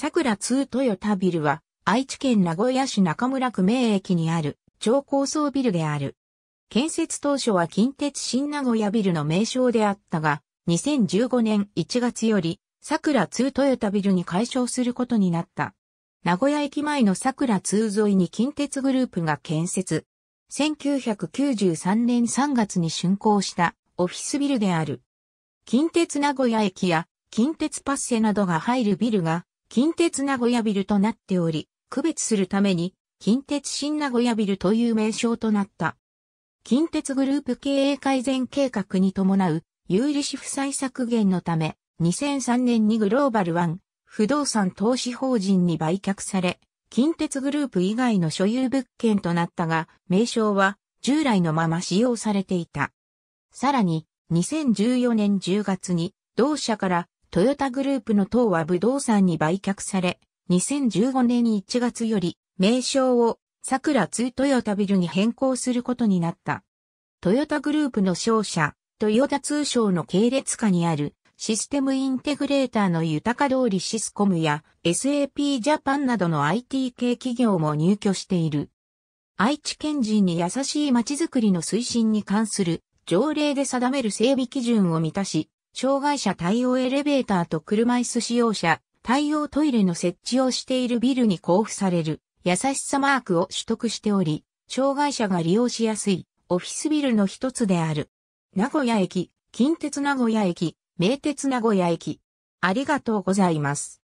桜2トヨタビルは、愛知県名古屋市中村区名駅にある超高層ビルである。建設当初は近鉄新名古屋ビルの名称であったが、2015年1月より、桜2トヨタビルに改称することになった。名古屋駅前の桜2沿いに近鉄グループが建設。1993年3月に竣工したオフィスビルである。近鉄名古屋駅や近鉄パッセなどが入るビルが近鉄名古屋ビルとなっており、区別するために、近鉄新名古屋ビルという名称となった。近鉄グループ経営改善計画に伴う、有利子負債削減のため、2003年にグローバルワン、不動産投資法人に売却され、近鉄グループ以外の所有物件となったが、名称は従来のまま使用されていた。さらに、2014年10月に同社からトヨタグループの党は武道産に売却され、2015年1月より名称を桜2トヨタビルに変更することになった。トヨタグループの商社、トヨタ通商の系列下にあるシステムインテグレーターの豊か通りシスコムや SAP ジャパンなどの IT 系企業も入居している。愛知県人に優しい街づくりの推進に関する条例で定める整備基準を満たし、障害者対応エレベーターと車椅子使用者、対応トイレの設置をしているビルに交付される、優しさマークを取得しており、障害者が利用しやすい、オフィスビルの一つである。名古屋駅、近鉄名古屋駅、名鉄名古屋駅。ありがとうございます。